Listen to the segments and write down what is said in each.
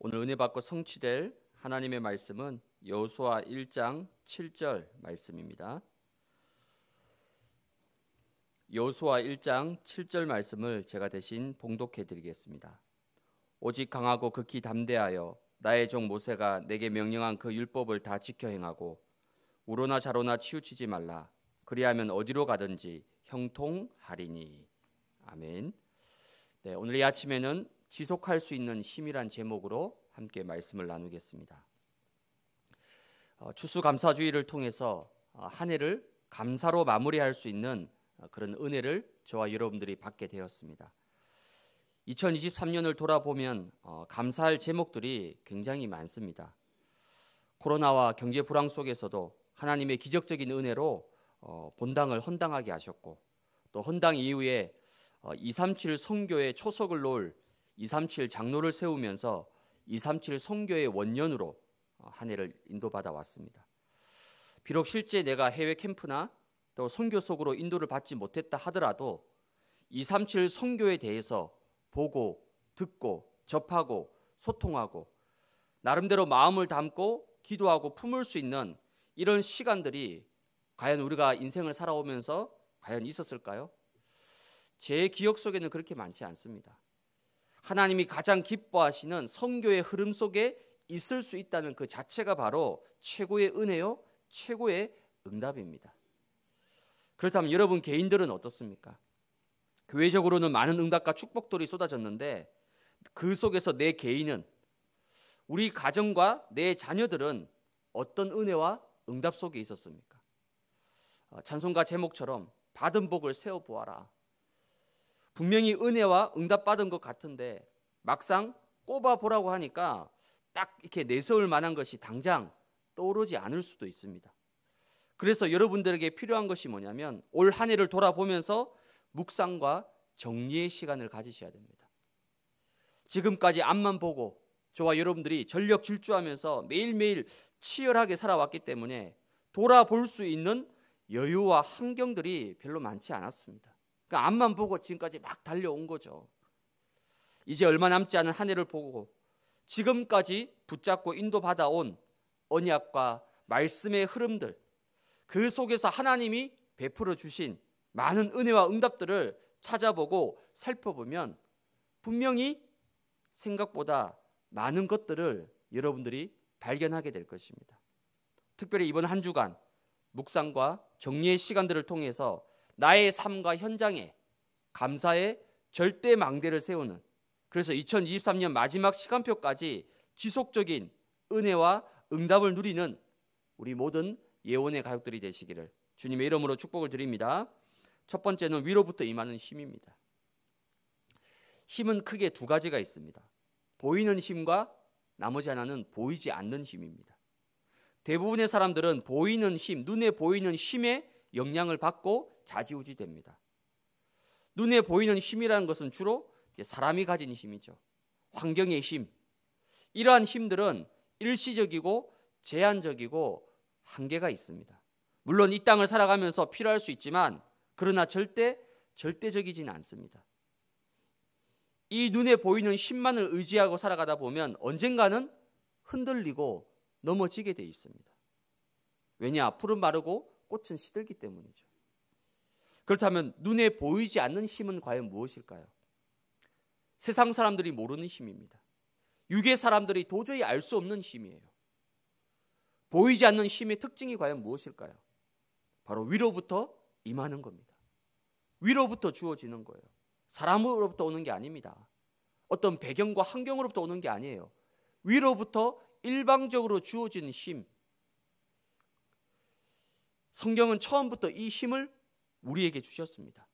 오늘 은혜 받고 성취될 하나님의 말씀은 여호수아 1장 7절 말씀입니다. 여호수아 1장 7절 말씀을 제가 대신 봉독해 드리겠습니다. 오직 강하고 극히 담대하여 나의 종 모세가 내게 명령한 그 율법을 다 지켜 행하고 우로나 자로나 치우치지 말라 그리하면 어디로 가든지 형통하리니 아멘. 네, 오늘 이 아침에는 지속할 수 있는 힘이란 제목으로 함께 말씀을 나누겠습니다. 어, 추수감사주의를 통해서 어, 한 해를 감사로 마무리할 수 있는 어, 그런 은혜를 저와 여러분들이 받게 되었습니다. 2023년을 돌아보면 감사할 제목들이 굉장히 많습니다. 코로나와 경제 불황 속에서도 하나님의 기적적인 은혜로 본당을 헌당하게 하셨고 또 헌당 이후에 237 선교의 초석을 놓을 237 장로를 세우면서 237 선교의 원년으로 어, 한 해를 인도받아 왔습니다. 비록 실제 내가 해외 캠프나 또 선교 속으로 인도를 받지 못했다 하더라도 237 선교에 대해서 보고 듣고 접하고 소통하고 나름대로 마음을 담고 기도하고 품을 수 있는 이런 시간들이 과연 우리가 인생을 살아오면서 과연 있었을까요? 제 기억 속에는 그렇게 많지 않습니다. 하나님이 가장 기뻐하시는 성교의 흐름 속에 있을 수 있다는 그 자체가 바로 최고의 은혜요, 최고의 응답입니다. 그렇다면 여러분 개인들은 어떻습니까? 교회적으로는 많은 응답과 축복들이 쏟아졌는데 그 속에서 내 개인은 우리 가정과 내 자녀들은 어떤 은혜와 응답 속에 있었습니까? 어, 찬송가 제목처럼 받은 복을 세어 보아라. 분명히 은혜와 응답받은 것 같은데 막상 꼽아보라고 하니까 딱 이렇게 내세울 만한 것이 당장 떠오르지 않을 수도 있습니다. 그래서 여러분들에게 필요한 것이 뭐냐면 올 한 해를 돌아보면서 묵상과 정리의 시간을 가지셔야 됩니다. 지금까지 앞만 보고 저와 여러분들이 전력 질주하면서 매일매일 치열하게 살아왔기 때문에 돌아볼 수 있는 여유와 환경들이 별로 많지 않았습니다. 그 앞만 보고 지금까지 막 달려온 거죠. 이제 얼마 남지 않은 한 해를 보고 지금까지 붙잡고 인도받아온 언약과 말씀의 흐름들 그 속에서 하나님이 베풀어 주신 많은 은혜와 응답들을 찾아보고 살펴보면 분명히 생각보다 많은 것들을 여러분들이 발견하게 될 것입니다. 특별히 이번 한 주간 묵상과 정리의 시간들을 통해서 나의 삶과 현장에 감사의 절대 망대를 세우는 그래서 2023년 마지막 시간표까지 지속적인 은혜와 응답을 누리는 우리 모든 예언의 가족들이 되시기를 주님의 이름으로 축복을 드립니다. 첫 번째는 위로부터 임하는 힘입니다. 힘은 크게 두 가지가 있습니다. 보이는 힘과 나머지 하나는 보이지 않는 힘입니다. 대부분의 사람들은 보이는 힘, 눈에 보이는 힘에 영향을 받고 자지우지 됩니다. 눈에 보이는 힘이라는 것은 주로 사람이 가진 힘이죠. 환경의 힘. 이러한 힘들은 일시적이고 제한적이고 한계가 있습니다. 물론 이 땅을 살아가면서 필요할 수 있지만 그러나 절대 절대적이지는 않습니다. 이 눈에 보이는 힘만을 의지하고 살아가다 보면 언젠가는 흔들리고 넘어지게 돼 있습니다. 왜냐? 풀은 마르고 꽃은 시들기 때문이죠. 그렇다면 눈에 보이지 않는 힘은 과연 무엇일까요? 세상 사람들이 모르는 힘입니다. 유괴 사람들이 도저히 알 수 없는 힘이에요. 보이지 않는 힘의 특징이 과연 무엇일까요? 바로 위로부터 임하는 겁니다. 위로부터 주어지는 거예요. 사람으로부터 오는 게 아닙니다. 어떤 배경과 환경으로부터 오는 게 아니에요. 위로부터 일방적으로 주어진 힘. 성경은 처음부터 이 힘을 우리에게 주셨습니다.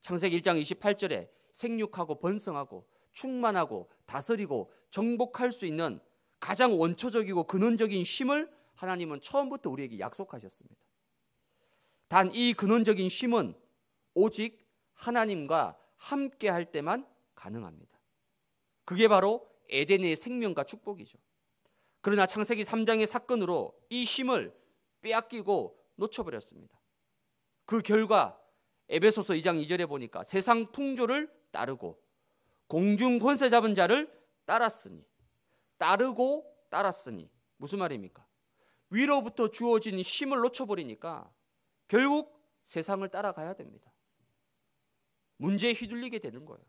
창세기 1장 28절에 생육하고 번성하고 충만하고 다스리고 정복할 수 있는 가장 원초적이고 근원적인 힘을 하나님은 처음부터 우리에게 약속하셨습니다. 단 이 근원적인 힘은 오직 하나님과 함께 할 때만 가능합니다. 그게 바로 에덴의 생명과 축복이죠. 그러나 창세기 3장의 사건으로 이 힘을 빼앗기고 놓쳐버렸습니다. 그 결과 에베소서 2장 2절에 보니까 세상 풍조를 따르고 공중 권세 잡은 자를 따랐으니 따르고 따랐으니 무슨 말입니까? 위로부터 주어진 힘을 놓쳐버리니까 결국 세상을 따라가야 됩니다. 문제에 휘둘리게 되는 거예요.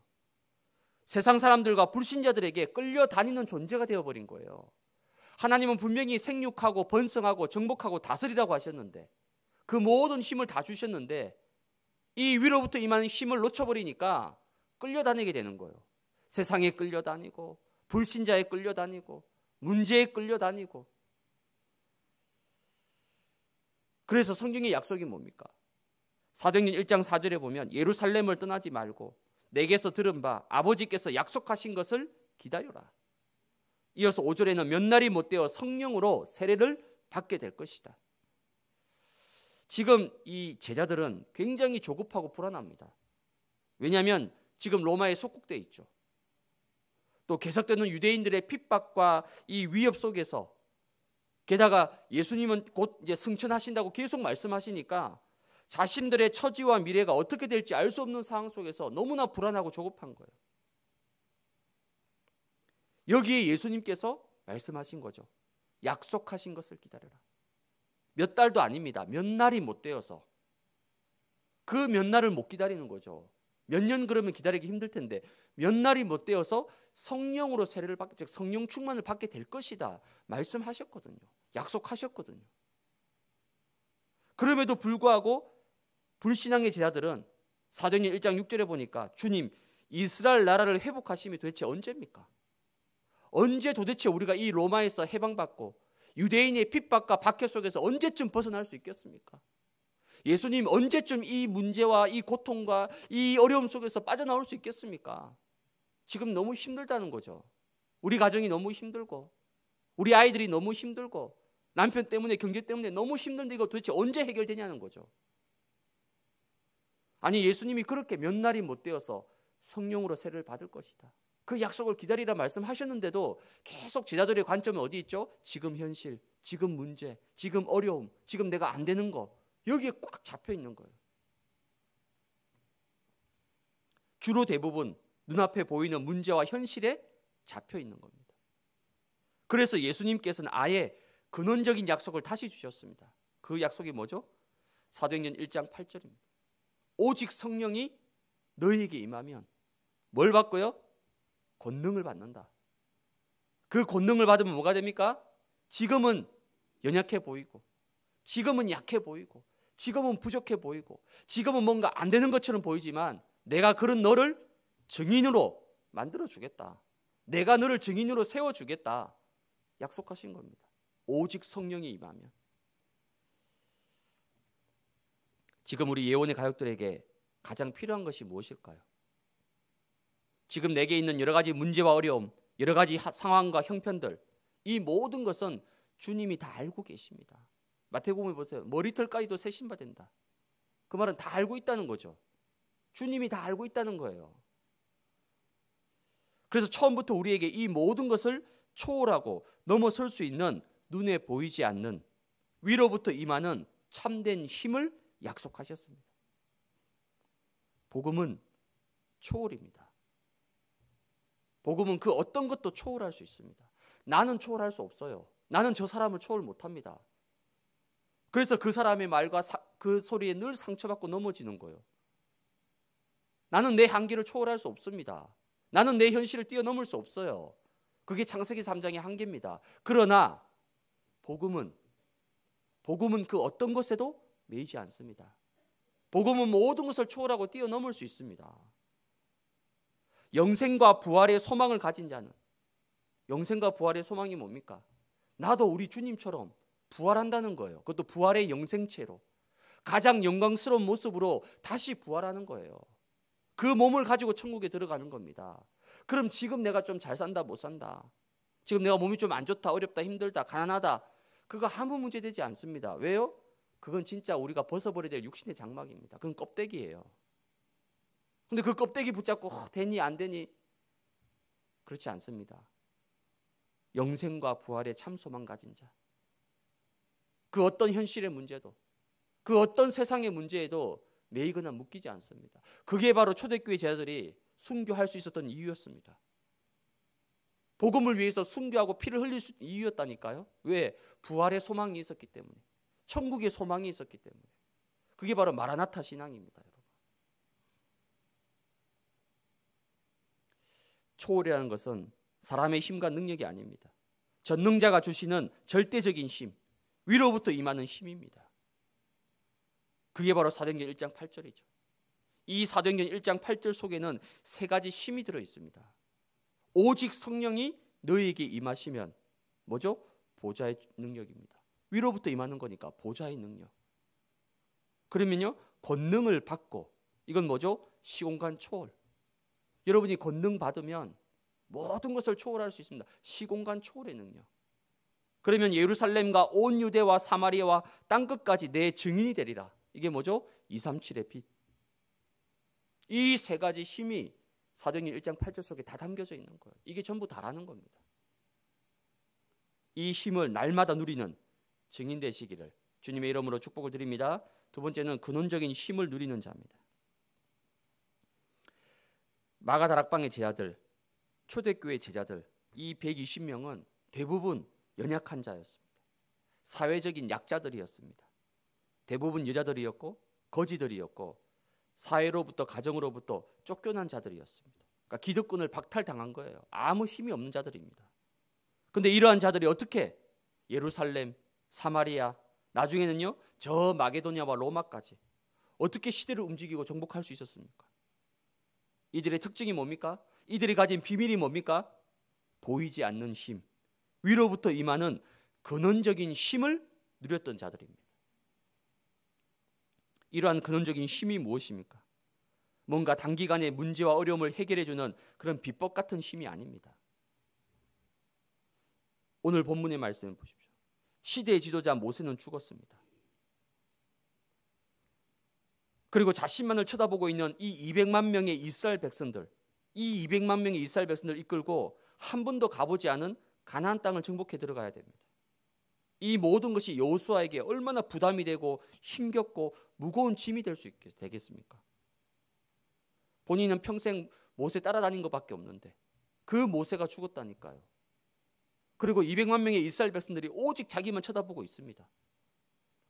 세상 사람들과 불신자들에게 끌려다니는 존재가 되어버린 거예요. 하나님은 분명히 생육하고 번성하고 정복하고 다스리라고 하셨는데 그 모든 힘을 다 주셨는데 이 위로부터 임하는 힘을 놓쳐버리니까 끌려다니게 되는 거예요. 세상에 끌려다니고 불신자에 끌려다니고 문제에 끌려다니고 그래서 성경의 약속이 뭡니까? 사도행전 1장 4절에 보면 예루살렘을 떠나지 말고 내게서 들은 바 아버지께서 약속하신 것을 기다려라. 이어서 5절에는 몇 날이 못 되어 성령으로 세례를 받게 될 것이다. 지금 이 제자들은 굉장히 조급하고 불안합니다. 왜냐하면 지금 로마에 속국돼 있죠. 또 계속되는 유대인들의 핍박과 이 위협 속에서 게다가 예수님은 곧 이제 승천하신다고 계속 말씀하시니까 자신들의 처지와 미래가 어떻게 될지 알 수 없는 상황 속에서 너무나 불안하고 조급한 거예요. 여기에 예수님께서 말씀하신 거죠. 약속하신 것을 기다려라. 몇 달도 아닙니다. 몇 날이 못 되어서. 그 몇 날을 못 기다리는 거죠. 몇 년 그러면 기다리기 힘들 텐데 몇 날이 못 되어서 성령으로 세례를 받게 즉 성령 충만을 받게 될 것이다. 말씀하셨거든요. 약속하셨거든요. 그럼에도 불구하고 불신앙의 제자들은 사도행전 1장 6절에 보니까 주님 이스라엘 나라를 회복하심이 도대체 언제입니까? 언제 도대체 우리가 이 로마에서 해방받고 유대인의 핍박과 박해 속에서 언제쯤 벗어날 수 있겠습니까? 예수님 언제쯤 이 문제와 이 고통과 이 어려움 속에서 빠져나올 수 있겠습니까? 지금 너무 힘들다는 거죠. 우리 가정이 너무 힘들고 우리 아이들이 너무 힘들고 남편 때문에 경제 때문에 너무 힘든데 이거 도대체 언제 해결되냐는 거죠. 아니 예수님이 그렇게 몇 날이 못 되어서 성령으로 세를 받을 것이다. 그 약속을 기다리라 말씀하셨는데도 계속 제자들의 관점이 어디 있죠? 지금 현실, 지금 문제, 지금 어려움, 지금 내가 안 되는 거. 여기에 꽉 잡혀 있는 거예요. 주로 대부분 눈앞에 보이는 문제와 현실에 잡혀 있는 겁니다. 그래서 예수님께서는 아예 근원적인 약속을 다시 주셨습니다. 그 약속이 뭐죠? 사도행전 1장 8절입니다. 오직 성령이 너희에게 임하면 뭘 받고요? 권능을 받는다. 그 권능을 받으면 뭐가 됩니까? 지금은 연약해 보이고, 지금은 약해 보이고, 지금은 부족해 보이고, 지금은 뭔가 안 되는 것처럼 보이지만 내가 그런 너를 증인으로 만들어 주겠다. 내가 너를 증인으로 세워 주겠다. 약속하신 겁니다. 오직 성령이 임하면. 지금 우리 예원의 가족들에게 가장 필요한 것이 무엇일까요? 지금 내게 있는 여러 가지 문제와 어려움, 여러 가지 상황과 형편들 이 모든 것은 주님이 다 알고 계십니다. 마태복음을 보세요. 머리털까지도 세신 바 된다. 그 말은 다 알고 있다는 거죠. 주님이 다 알고 있다는 거예요. 그래서 처음부터 우리에게 이 모든 것을 초월하고 넘어설 수 있는 눈에 보이지 않는 위로부터 임하는 참된 힘을 약속하셨습니다. 복음은 초월입니다. 복음은 그 어떤 것도 초월할 수 있습니다. 나는 초월할 수 없어요. 나는 저 사람을 초월 못합니다. 그래서 그 사람의 말과 사, 그 소리에 늘 상처받고 넘어지는 거예요. 나는 내 한계를 초월할 수 없습니다. 나는 내 현실을 뛰어넘을 수 없어요. 그게 창세기 3장의 한계입니다. 그러나 복음은 복음은 그 어떤 것에도 매이지 않습니다. 복음은 모든 것을 초월하고 뛰어넘을 수 있습니다. 영생과 부활의 소망을 가진 자는 영생과 부활의 소망이 뭡니까? 나도 우리 주님처럼 부활한다는 거예요. 그것도 부활의 영생체로 가장 영광스러운 모습으로 다시 부활하는 거예요. 그 몸을 가지고 천국에 들어가는 겁니다. 그럼 지금 내가 좀 잘 산다 못 산다. 지금 내가 몸이 좀 안 좋다 어렵다 힘들다 가난하다 그거 아무 문제 되지 않습니다. 왜요? 그건 진짜 우리가 벗어버려야 될 육신의 장막입니다. 그건 껍데기예요. 근데 그 껍데기 붙잡고 어, 되니 안 되니 그렇지 않습니다. 영생과 부활의 참 소망 가진 자. 그 어떤 현실의 문제도 그 어떤 세상의 문제에도 매이거나 묶이지 않습니다. 그게 바로 초대교회 제자들이 순교할 수 있었던 이유였습니다. 복음을 위해서 순교하고 피를 흘릴 수 이유였다니까요. 왜? 부활의 소망이 있었기 때문에. 천국의 소망이 있었기 때문에. 그게 바로 마라나타 신앙입니다. 초월이라는 것은 사람의 힘과 능력이 아닙니다. 전능자가 주시는 절대적인 힘, 위로부터 임하는 힘입니다. 그게 바로 사도행전 1장 8절이죠. 이 사도행전 1장 8절 속에는 세 가지 힘이 들어 있습니다. 오직 성령이 너희에게 임하시면 뭐죠? 보좌의 능력입니다. 위로부터 임하는 거니까 보좌의 능력. 그러면요. 권능을 받고 이건 뭐죠? 시공간 초월. 여러분이 권능 받으면 모든 것을 초월할 수 있습니다. 시공간 초월의 능력. 그러면 예루살렘과 온 유대와 사마리아와 땅 끝까지 내 증인이 되리라. 이게 뭐죠? 237의 빛. 이 세 가지 힘이 사도행 1장 8절 속에 다 담겨져 있는 거예요. 이게 전부 다라는 겁니다. 이 힘을 날마다 누리는 증인 되시기를 주님의 이름으로 축복을 드립니다. 두 번째는 근원적인 힘을 누리는 자입니다. 마가다락방의 제자들, 초대교회 제자들 이 120명은 대부분 연약한 자였습니다. 사회적인 약자들이었습니다. 대부분 여자들이었고 거지들이었고 사회로부터 가정으로부터 쫓겨난 자들이었습니다. 그러니까 기득권을 박탈당한 거예요. 아무 힘이 없는 자들입니다. 그런데 이러한 자들이 어떻게 예루살렘, 사마리아, 나중에는요 저 마게도니아와 로마까지 어떻게 시대를 움직이고 정복할 수 있었습니까? 이들의 특징이 뭡니까? 이들이 가진 비밀이 뭡니까? 보이지 않는 힘. 위로부터 임하는 근원적인 힘을 누렸던 자들입니다. 이러한 근원적인 힘이 무엇입니까? 뭔가 단기간에 문제와 어려움을 해결해 주는 그런 비법 같은 힘이 아닙니다. 오늘 본문의 말씀을 보십시오. 시대의 지도자 모세는 죽었습니다. 그리고 자신만을 쳐다보고 있는 이 200만 명의 이스라엘 백성들, 이 200만 명의 이스라엘 백성들 이끌고 한 번도 가보지 않은 가나안 땅을 정복해 들어가야 됩니다. 이 모든 것이 여호수아에게 얼마나 부담이 되고 힘겹고 무거운 짐이 될수 되겠습니까? 본인은 평생 모세 따라다닌 것밖에 없는데 그 모세가 죽었다니까요. 그리고 200만 명의 이스라엘 백성들이 오직 자기만 쳐다보고 있습니다.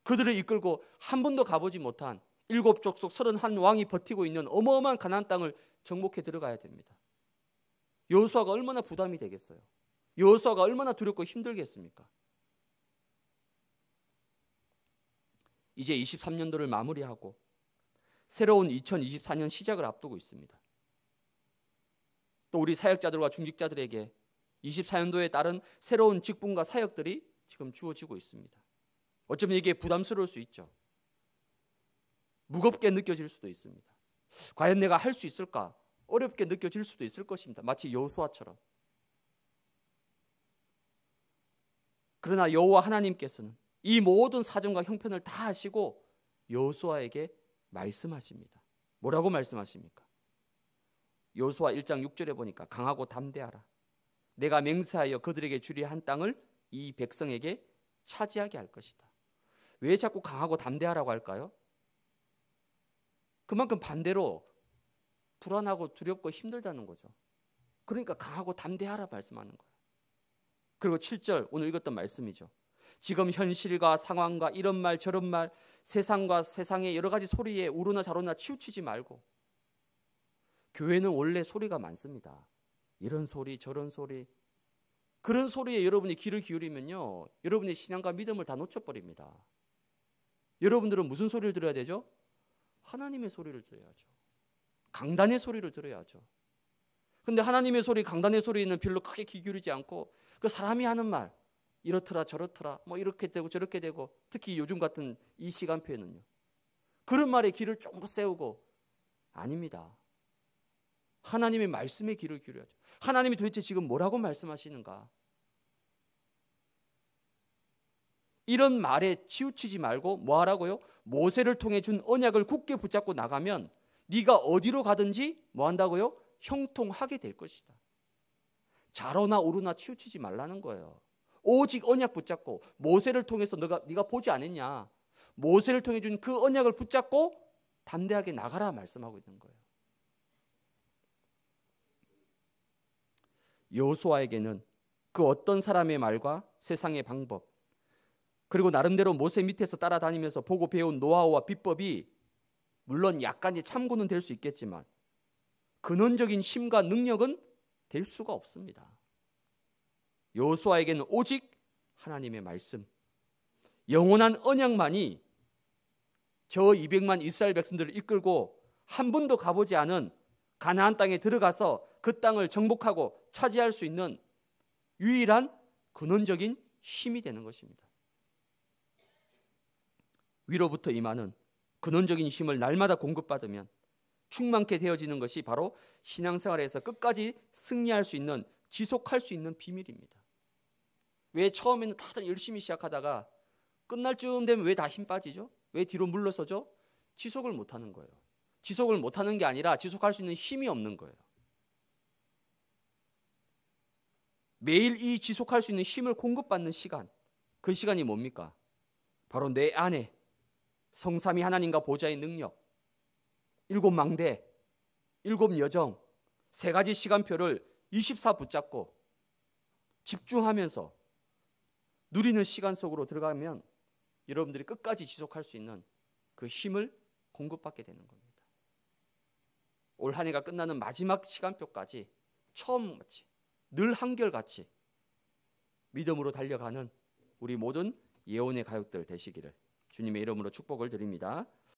그들을 이끌고 한 번도 가보지 못한 일곱 족속 31 왕이 버티고 있는 어마어마한 가난 땅을 정복해 들어가야 됩니다. 여호수아가 얼마나 부담이 되겠어요? 여호수아가 얼마나 두렵고 힘들겠습니까? 이제 23년도를 마무리하고 새로운 2024년 시작을 앞두고 있습니다. 또 우리 사역자들과 중직자들에게 24년도에 따른 새로운 직분과 사역들이 지금 주어지고 있습니다. 어쩌면 이게 부담스러울 수 있죠. 무겁게 느껴질 수도 있습니다. 과연 내가 할 수 있을까? 어렵게 느껴질 수도 있을 것입니다. 마치 여호수아처럼. 그러나 여호와 하나님께서는 이 모든 사정과 형편을 다 아시고 여호수아에게 말씀하십니다. 뭐라고 말씀하십니까? 여호수아 1장 6절에 보니까 강하고 담대하라. 내가 맹세하여 그들에게 주리 한 땅을 이 백성에게 차지하게 할 것이다. 왜 자꾸 강하고 담대하라고 할까요? 그만큼 반대로 불안하고 두렵고 힘들다는 거죠. 그러니까 강하고 담대하라 말씀하는 거예요. 그리고 7절 오늘 읽었던 말씀이죠. 지금 현실과 상황과 이런 말 저런 말 세상과 세상의 여러 가지 소리에 우르나 자르나 치우치지 말고 교회는 원래 소리가 많습니다. 이런 소리 저런 소리 그런 소리에 여러분이 귀를 기울이면요. 여러분의 신앙과 믿음을 다 놓쳐버립니다. 여러분들은 무슨 소리를 들어야 되죠? 하나님의 소리를 들어야죠. 강단의 소리를 들어야죠. 근데 하나님의 소리, 강단의 소리는 별로 크게 귀 기울이지 않고 그 사람이 하는 말 이렇더라 저렇더라 뭐 이렇게 되고 저렇게 되고 특히 요즘 같은 이 시간표에는요. 그런 말에 귀를 조금 세우고 아닙니다. 하나님의 말씀에 귀를 기울여야죠. 하나님이 도대체 지금 뭐라고 말씀하시는가? 이런 말에 치우치지 말고 뭐 하라고요? 모세를 통해 준 언약을 굳게 붙잡고 나가면 네가 어디로 가든지 뭐 한다고요? 형통하게 될 것이다. 자로나 오르나 치우치지 말라는 거예요. 오직 언약 붙잡고 모세를 통해서 네가 네가 보지 않았냐? 모세를 통해 준 그 언약을 붙잡고 담대하게 나가라 말씀하고 있는 거예요. 여호수아에게는 그 어떤 사람의 말과 세상의 방법 그리고 나름대로 모세 밑에서 따라다니면서 보고 배운 노하우와 비법이 물론 약간의 참고는 될 수 있겠지만 근원적인 힘과 능력은 될 수가 없습니다. 여호수아에게는 오직 하나님의 말씀, 영원한 언약만이 저 200만 이스라엘 백성들을 이끌고 한 번도 가보지 않은 가나안 땅에 들어가서 그 땅을 정복하고 차지할 수 있는 유일한 근원적인 힘이 되는 것입니다. 위로부터 임하는 근원적인 힘을 날마다 공급받으면 충만케 되어지는 것이 바로 신앙생활에서 끝까지 승리할 수 있는 지속할 수 있는 비밀입니다. 왜 처음에는 다들 열심히 시작하다가 끝날 쯤 되면 왜 다 힘 빠지죠? 왜 뒤로 물러서죠? 지속을 못 하는 거예요. 지속을 못 하는 게 아니라 지속할 수 있는 힘이 없는 거예요. 매일 이 지속할 수 있는 힘을 공급받는 시간, 그 시간이 뭡니까? 바로 내 안에 성삼이 하나님과 보좌의 능력, 일곱 망대, 일곱 여정, 세 가지 시간표를 24 붙잡고 집중하면서 누리는 시간 속으로 들어가면 여러분들이 끝까지 지속할 수 있는 그 힘을 공급받게 되는 겁니다. 올 한 해가 끝나는 마지막 시간표까지 처음같이 늘 한결같이 믿음으로 달려가는 우리 모든 예언의 가족들 되시기를 주님의 이름으로 축복을 드립니다.